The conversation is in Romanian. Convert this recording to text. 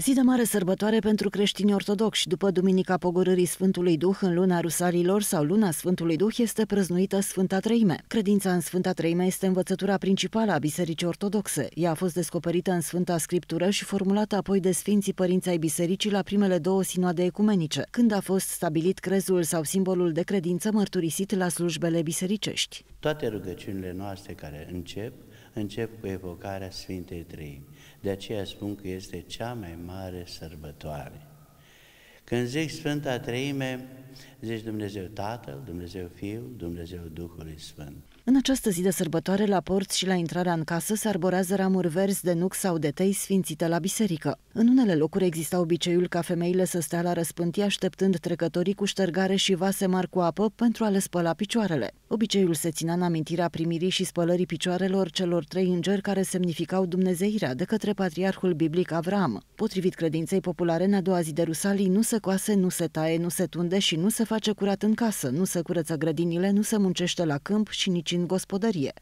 Zi de mare sărbătoare pentru creștini ortodoxi. După Duminica Pogorârii Sfântului Duh în luna Rusalilor sau luna Sfântului Duh este prăznuită Sfânta Treime. Credința în Sfânta Treime este învățătura principală a Bisericii Ortodoxe. Ea a fost descoperită în Sfânta Scriptură și formulată apoi de Sfinții Părinții ai Bisericii la primele două sinoade ecumenice, când a fost stabilit crezul sau simbolul de credință mărturisit la slujbele bisericești. Toate rugăciunile noastre care încep încep cu evocarea Sfintei Treimi. De aceea spun că este cea mai mare sărbătoare. Când zic Sfânta Treime, zici Dumnezeu Tatăl, Dumnezeu Fiul, Dumnezeu Duhului Sfânt. În această zi de sărbătoare, la porți și la intrarea în casă se arborează ramuri verzi de nuc sau de tei sfințite la biserică. În unele locuri exista obiceiul ca femeile să stea la răspântie așteptând trecătorii cu ștergare și vase mari cu apă pentru a le spăla picioarele. Obiceiul se ținea în amintirea primirii și spălării picioarelor celor trei îngeri care semnificau dumnezeirea de către patriarhul biblic Avram. Potrivit credinței populare, în a doua zi de Rusalii nu se coase, nu se taie, nu se tunde și nu se face curat în casă, nu se curăță grădinile, nu se muncește la câmp și nici în gospodărie.